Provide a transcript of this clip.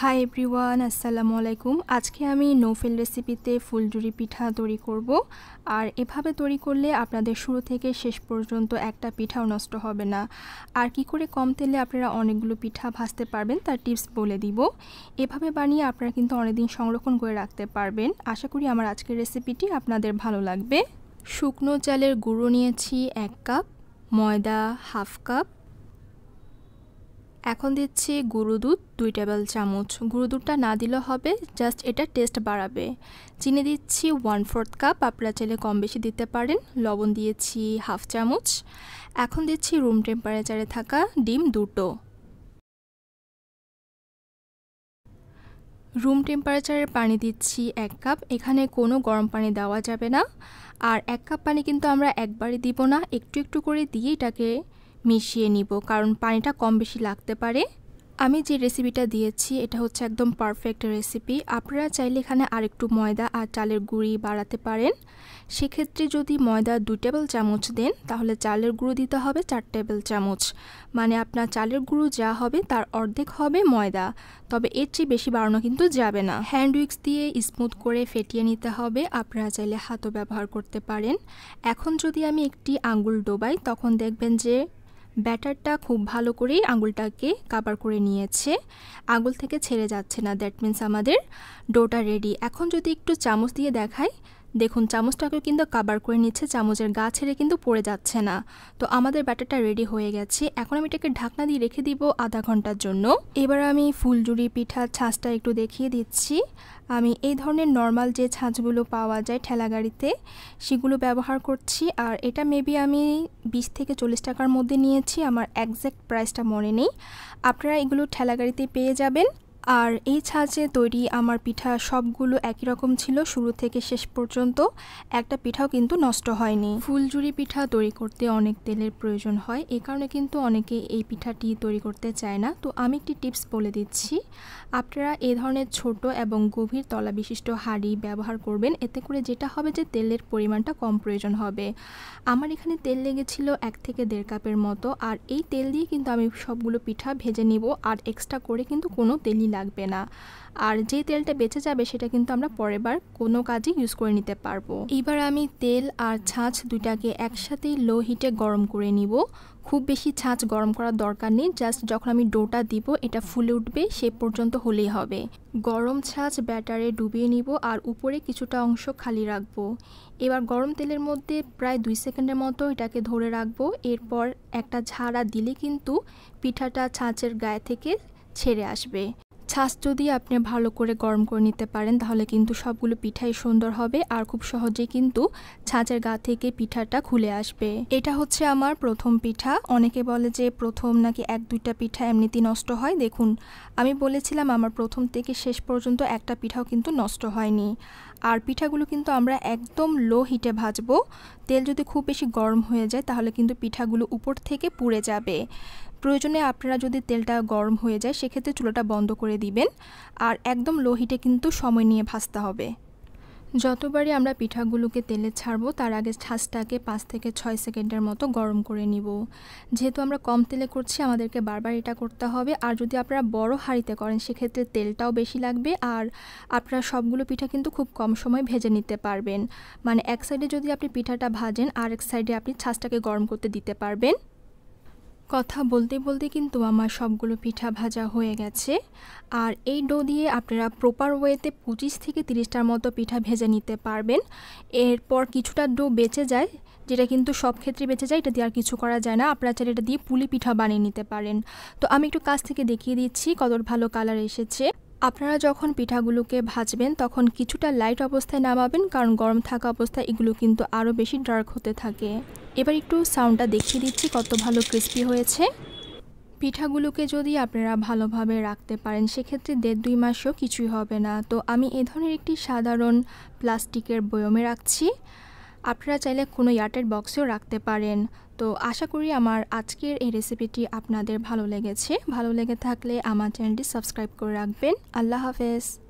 hi everyone আসসালামু আলাইকুম আজকে আমি নোফেল রেসিপিতে ফুলজুরি পিঠা তৈরি করব আর এভাবে তৈরি করলে আপনাদের শুরু থেকে শেষ পর্যন্ত একটা পিঠাও নষ্ট হবে না আর কি করে কম তেলে আপনারা অনেকগুলো পিঠা ভাজতে পারবেন তার টিপস বলে দিব এভাবে বানিয়ে আপনারা কিন্তু অনেকদিন সংরক্ষণ করে রাখতে পারবেন আশা করি আমার আজকের রেসিপিটি আপনাদের ভালো লাগবে শুকনো চালের গুঁড়ো নিয়েছি এক কাপ ময়দা হাফ কাপ এখন দিচ্ছি গুঁড়ো দুধ দুই টেবিল চামচ গুঁড়ো দুধটা না দিলেও হবে জাস্ট এটা টেস্ট বাড়াবে চিনি দিচ্ছি ওয়ান ফোর্থ কাপ আপনারা চাইলে কম বেশি দিতে পারেন লবণ দিয়েছি হাফ চামচ এখন দিচ্ছি রুম টেম্পারেচারে থাকা ডিম দুটো রুম টেম্পারেচারের পানি দিচ্ছি এক কাপ এখানে কোনো গরম পানি দেওয়া যাবে না আর এক কাপ পানি কিন্তু আমরা একবারই দিব না একটু একটু করে দিয়ে এটাকে মিশিয়ে নিব কারণ পানিটা কম বেশি লাগতে পারে আমি যে রেসিপিটা দিয়েছি এটা হচ্ছে একদম পারফেক্ট রেসিপি আপনারা চাইলে এখানে আরেকটু ময়দা আর চালের গুঁড়ি বাড়াতে পারেন সেক্ষেত্রে যদি ময়দা দু টেবিল চামচ দেন তাহলে চালের গুঁড়ো দিতে হবে চার টেবিল চামচ মানে আপনার চালের গুঁড়ো যা হবে তার অর্ধেক হবে ময়দা তবে এর চেয়ে বেশি বাড়ানো কিন্তু যাবে না হ্যান্ড উইক্স দিয়ে স্মুথ করে ফেটিয়ে নিতে হবে আপনারা চাইলে হাতও ব্যবহার করতে পারেন এখন যদি আমি একটি আঙ্গুল ডোবাই তখন দেখবেন যে ব্যাটারটা খুব ভালো করেই আঙুলটাকে কাবার করে নিয়েছে আঙুল থেকে ছেড়ে যাচ্ছে না দ্যাট মিন্স আমাদের ডোটা রেডি এখন যদি একটু চামচ দিয়ে দেখাই দেখুন চামচটাকেও কিন্তু কাবার করে নিচ্ছে চামচের গা ছেড়ে কিন্তু পড়ে যাচ্ছে না তো আমাদের ব্যাটারটা রেডি হয়ে গেছে এখন আমি এটাকে ঢাকনা দিয়ে রেখে দিব আধা ঘন্টার জন্য এবার আমি ফুলজুড়ি পিঠার ছাঁচটা একটু দেখিয়ে দিচ্ছি আমি এই ধরনের নর্মাল যে ছাঁচগুলো পাওয়া যায় ঠেলা গাড়িতে সেগুলো ব্যবহার করছি আর এটা মেবি আমি বিশ থেকে চল্লিশ টাকার মধ্যে নিয়েছি আমার একজ্যাক্ট প্রাইসটা মনে নেই আপনারা এগুলো ঠেলা গাড়িতে পেয়ে যাবেন আর এই ছাঁচে তৈরি আমার পিঠা সবগুলো একই রকম ছিল শুরু থেকে শেষ পর্যন্ত একটা পিঠাও কিন্তু নষ্ট হয়নি ফুলজুরি পিঠা তৈরি করতে অনেক তেলের প্রয়োজন হয় এ কারণে কিন্তু অনেকে এই পিঠাটি তৈরি করতে চায় না তো আমি একটি টিপস বলে দিচ্ছি আপনারা এ ধরনের ছোট এবং গভীর তলা বিশিষ্ট হাঁড়ি ব্যবহার করবেন এতে করে যেটা হবে যে তেলের পরিমাণটা কম প্রয়োজন হবে আমার এখানে তেল লেগেছিল এক থেকে দেড় কাপের মতো আর এই তেল দিয়ে কিন্তু আমি সবগুলো পিঠা ভেজে নিব আর এক্সট্রা করে কিন্তু কোনো তেলই লাগবে না আর যে তেলটা বেঁচে যাবে সেটা কিন্তু আমরা পরের বার কোনো কাজে ইউজ করে নিতে পারবো এবার আমি তেল আর ছাঁচ দুটাকে একসাথে লো হিটে গরম করে নিব খুব বেশি ছাঁচ গরম করার দরকার নেই জাস্ট যখন আমি ডোটা দিব এটা ফুলে উঠবে সে পর্যন্ত হলেই হবে গরম ছাঁচ ব্যাটারে ডুবিয়ে নিব আর উপরে কিছুটা অংশ খালি রাখবো এবার গরম তেলের মধ্যে প্রায় দুই সেকেন্ডের মতো এটাকে ধরে রাখবো এরপর একটা ঝাড়া দিলে কিন্তু পিঠাটা ছাঁচের গায়ে থেকে ছেড়ে আসবে ছাঁচ যদি আপনি ভালো করে গরম করে নিতে পারেন তাহলে কিন্তু সবগুলো পিঠাই সুন্দর হবে আর খুব সহজে কিন্তু ছাঁচের গা থেকে পিঠাটা খুলে আসবে এটা হচ্ছে আমার প্রথম পিঠা অনেকে বলে যে প্রথম নাকি এক দুইটা পিঠা এমনিতেই নষ্ট হয় দেখুন আমি বলেছিলাম আমার প্রথম থেকে শেষ পর্যন্ত একটা পিঠাও কিন্তু নষ্ট হয়নি আর পিঠাগুলো কিন্তু আমরা একদম লো হিটে ভাজবো তেল যদি খুব বেশি গরম হয়ে যায় তাহলে কিন্তু পিঠাগুলো উপর থেকে পুড়ে যাবে প্রয়োজনে আপনারা যদি তেলটা গরম হয়ে যায় সেক্ষেত্রে চুলাটা বন্ধ করে দিবেন আর একদম লো হিটে কিন্তু সময় নিয়ে ভাজতে হবে যতবারই আমরা পিঠাগুলোকে তেলে ছাড়বো তার আগে ছাঁচটাকে পাঁচ থেকে ছয় সেকেন্ডের মতো গরম করে নিব যেহেতু আমরা কম তেলে করছি আমাদেরকে বারবার এটা করতে হবে আর যদি আপনারা বড় হাঁড়িতে করেন সেক্ষেত্রে তেলটাও বেশি লাগবে আর আপনারা সবগুলো পিঠা কিন্তু খুব কম সময় ভেজে নিতে পারবেন মানে এক সাইডে যদি আপনি পিঠাটা ভাজেন আর এক সাইডে আপনি ছাঁচটাকে গরম করতে দিতে পারবেন কথা বলতে বলতে কিন্তু আমার সবগুলো পিঠা ভাজা হয়ে গেছে আর এই ডো দিয়ে আপনারা প্রপার ওয়েতে পঁচিশ থেকে তিরিশটার মতো পিঠা ভেজে নিতে পারবেন এরপর কিছুটা ডো বেঁচে যায় যেটা কিন্তু সব ক্ষেত্রে বেঁচে যায় এটা দিয়ে আর কিছু করা যায় না আপনারা চাইলে এটা দিয়ে পুলি পিঠা বানিয়ে নিতে পারেন তো আমি একটু কাছ থেকে দেখিয়ে দিচ্ছি কত ভালো কালার এসেছে আপনারা যখন পিঠাগুলোকে ভাজবেন তখন কিছুটা লাইট অবস্থায় নামাবেন কারণ গরম থাকা অবস্থায় এগুলো কিন্তু আরও বেশি ডার্ক হতে থাকে এবার একটু সাউন্ডটা দেখিয়ে দিচ্ছি কত ভালো ক্রিস্পি হয়েছে পিঠাগুলোকে যদি আপনারা ভালোভাবে রাখতে পারেন সেক্ষেত্রে দেড় দুই মাসও কিছুই হবে না তো আমি এ ধরনের একটি সাধারণ প্লাস্টিকের বয়মে রাখছি আপনারা চাইলে কোনো ইয়ার্টের বক্সেও রাখতে পারেন তো আশা করি আমার আজকের এই রেসিপিটি আপনাদের ভালো লেগেছে ভালো লেগে থাকলে আমার চ্যানেলটি সাবস্ক্রাইব করে রাখবেন আল্লাহ হাফেজ